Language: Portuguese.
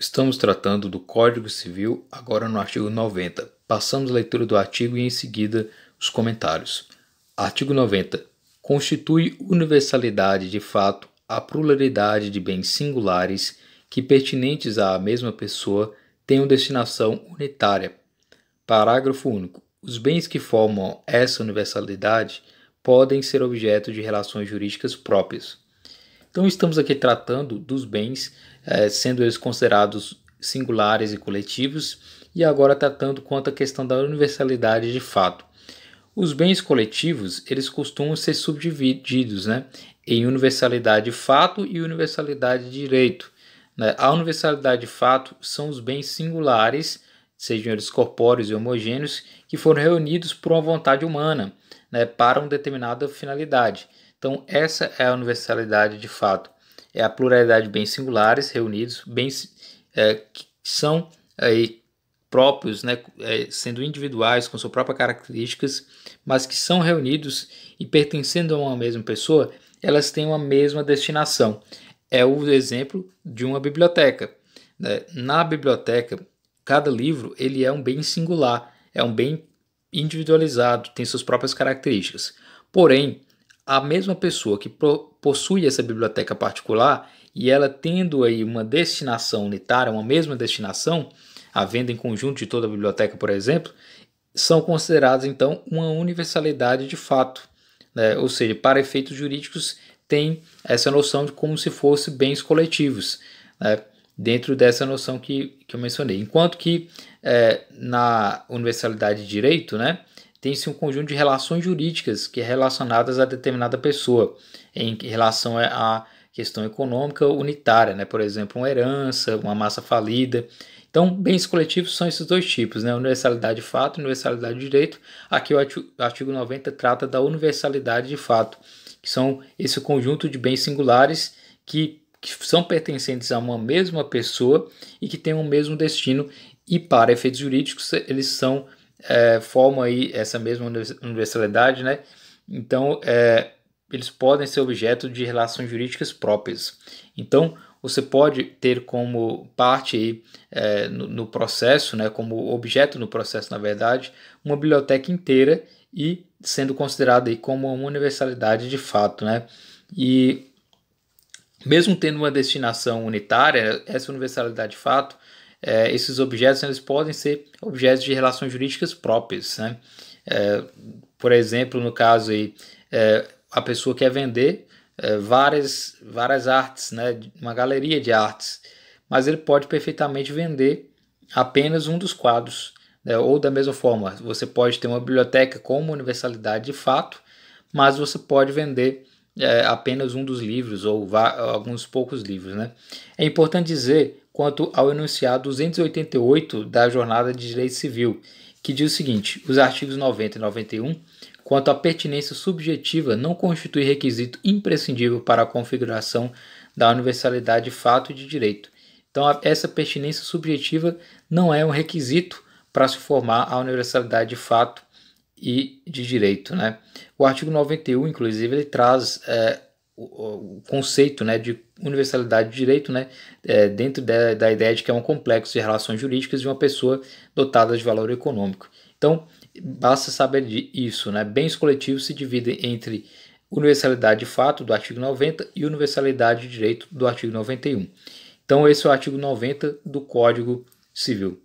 Estamos tratando do Código Civil agora no artigo 90. Passamos a leitura do artigo e em seguida os comentários. Artigo 90. Constitui universalidade de fato a pluralidade de bens singulares que pertinentes à mesma pessoa tenham destinação unitária. Parágrafo único. Os bens que formam essa universalidade podem ser objeto de relações jurídicas próprias. Então, estamos aqui tratando dos bens, eh, sendo eles considerados singulares e coletivos, e agora tratando quanto à questão da universalidade de fato. Os bens coletivos, eles costumam ser subdivididos né, em universalidade de fato e universalidade de direito. Né? A universalidade de fato são os bens singulares, sejam eles corpóreos e homogêneos, que foram reunidos por uma vontade humana né, para uma determinada finalidade. Então, essa é a universalidade de fato. É a pluralidade de bens singulares reunidos, bens é, que são aí é, próprios, né, é, sendo individuais com suas próprias características, mas que são reunidos e pertencendo a uma mesma pessoa, elas têm uma mesma destinação. É o exemplo de uma biblioteca. Né? Na biblioteca, cada livro ele é um bem singular, é um bem individualizado, tem suas próprias características. Porém, a mesma pessoa que possui essa biblioteca particular e ela tendo aí uma destinação unitária, uma mesma destinação, a venda em conjunto de toda a biblioteca, por exemplo, são consideradas então uma universalidade de fato. Né? Ou seja, para efeitos jurídicos, tem essa noção de como se fossem bens coletivos, né? dentro dessa noção que, que eu mencionei. Enquanto que é, na universalidade de direito, né, tem-se um conjunto de relações jurídicas que é relacionadas a determinada pessoa em relação é à questão econômica unitária, né? por exemplo, uma herança, uma massa falida. Então, bens coletivos são esses dois tipos, né? universalidade de fato e universalidade de direito. Aqui o artigo 90 trata da universalidade de fato, que são esse conjunto de bens singulares que, que são pertencentes a uma mesma pessoa e que têm o um mesmo destino e para efeitos jurídicos eles são é, formam aí essa mesma universalidade, né? Então, é, eles podem ser objeto de relações jurídicas próprias. Então, você pode ter como parte aí, é, no, no, processo, né, como objeto no processo, na verdade, uma biblioteca inteira e sendo considerada aí como uma universalidade de fato, né? E mesmo tendo uma destinação unitária, essa universalidade de fato é, esses objetos eles podem ser objetos de relações jurídicas próprias. Né? É, por exemplo, no caso aí, é, a pessoa quer vender é, várias, várias artes, né? uma galeria de artes, mas ele pode perfeitamente vender apenas um dos quadros. Né? Ou da mesma forma, você pode ter uma biblioteca com uma universalidade de fato, mas você pode vender é, apenas um dos livros ou alguns poucos livros. Né? É importante dizer quanto ao enunciado 288 da Jornada de Direito Civil, que diz o seguinte: os artigos 90 e 91, quanto à pertinência subjetiva, não constitui requisito imprescindível para a configuração da universalidade de fato e de direito. Então, essa pertinência subjetiva não é um requisito para se formar a universalidade de fato e de direito. Né? O artigo 91, inclusive, ele traz é, o, conceito né, de universalidade de direito né, é, dentro da, da ideia de que é um complexo de relações jurídicas de uma pessoa dotada de valor econômico. Então, basta saber disso, Né? Bens coletivos se dividem entre universalidade de fato do artigo 90 e universalidade de direito do artigo 91. Então, esse é o artigo 90 do Código Civil.